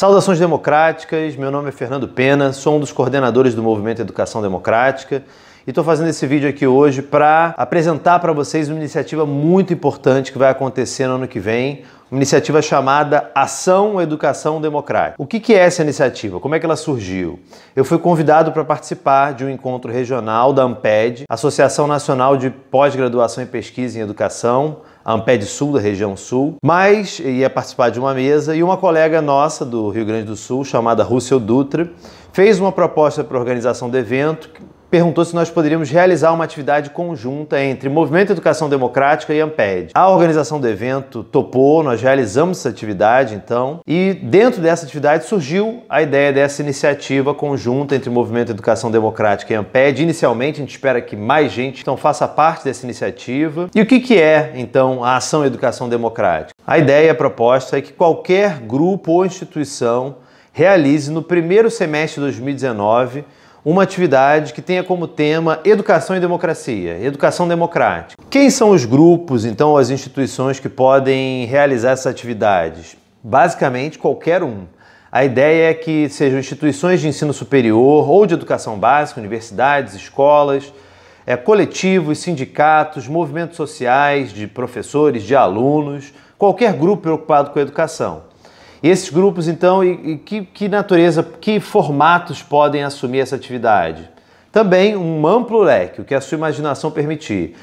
Saudações democráticas, meu nome é Fernando Pena, sou um dos coordenadores do Movimento Educação Democrática e estou fazendo esse vídeo aqui hoje para apresentar para vocês uma iniciativa muito importante que vai acontecer no ano que vem, uma iniciativa chamada Ação Educação Democrática. O que é essa iniciativa? Como é que ela surgiu? Eu fui convidado para participar de um encontro regional da AMPED, Associação Nacional de Pós-Graduação e Pesquisa em Educação, Amped Sul, da região sul, mas ia participar de uma mesa e uma colega nossa do Rio Grande do Sul, chamada Russell Dutra, fez uma proposta para a organização do evento perguntou se nós poderíamos realizar uma atividade conjunta entre Movimento Educação Democrática e AMPED. A organização do evento topou, nós realizamos essa atividade então, e dentro dessa atividade surgiu a ideia dessa iniciativa conjunta entre Movimento Educação Democrática e AMPED. Inicialmente a gente espera que mais gente então faça parte dessa iniciativa. E o que, que é então a Ação Educação Democrática? A ideia a proposta é que qualquer grupo ou instituição realize no primeiro semestre de 2019 uma atividade que tenha como tema educação e democracia, educação democrática. Quem são os grupos, então, as instituições que podem realizar essas atividades? Basicamente, qualquer um. A ideia é que sejam instituições de ensino superior ou de educação básica, universidades, escolas, é, coletivos, sindicatos, movimentos sociais de professores, de alunos, qualquer grupo preocupado com a educação. Esses grupos, então, e, e que, que natureza, que formatos podem assumir essa atividade? Também um amplo leque, o que a sua imaginação permitir.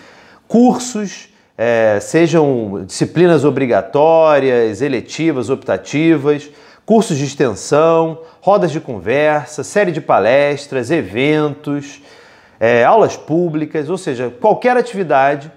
Cursos, é, sejam disciplinas obrigatórias, eletivas, optativas, cursos de extensão, rodas de conversa, série de palestras, eventos, é, aulas públicas, ou seja, qualquer atividade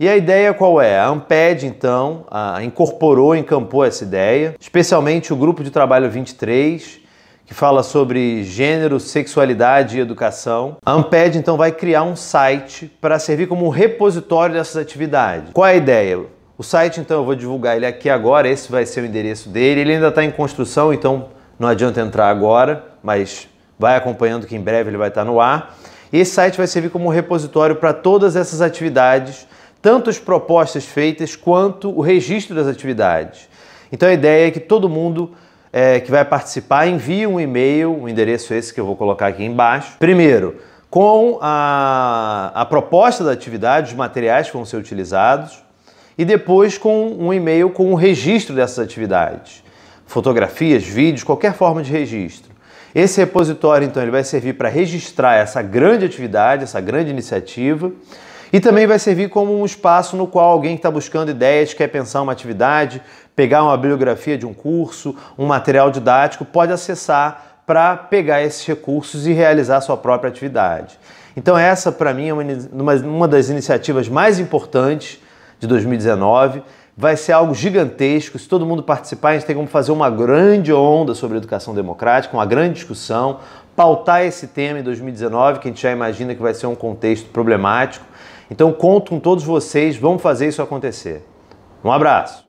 e a ideia qual é? A Amped, então, a, incorporou, encampou essa ideia, especialmente o grupo de trabalho 23, que fala sobre gênero, sexualidade e educação. A Amped então vai criar um site para servir como repositório dessas atividades. Qual é a ideia? O site então eu vou divulgar ele aqui agora, esse vai ser o endereço dele. Ele ainda está em construção, então não adianta entrar agora, mas vai acompanhando que em breve ele vai estar tá no ar. Esse site vai servir como repositório para todas essas atividades tanto as propostas feitas quanto o registro das atividades. Então a ideia é que todo mundo é, que vai participar envie um e-mail, o um endereço esse que eu vou colocar aqui embaixo. Primeiro, com a, a proposta da atividade, os materiais que vão ser utilizados, e depois com um e-mail com o registro dessas atividades. Fotografias, vídeos, qualquer forma de registro. Esse repositório, então, ele vai servir para registrar essa grande atividade, essa grande iniciativa, e também vai servir como um espaço no qual alguém que está buscando ideias, quer pensar uma atividade, pegar uma bibliografia de um curso, um material didático, pode acessar para pegar esses recursos e realizar sua própria atividade. Então, essa para mim é uma, uma das iniciativas mais importantes de 2019 vai ser algo gigantesco. Se todo mundo participar, a gente tem como fazer uma grande onda sobre educação democrática, uma grande discussão, pautar esse tema em 2019, que a gente já imagina que vai ser um contexto problemático. Então, conto com todos vocês, vamos fazer isso acontecer. Um abraço!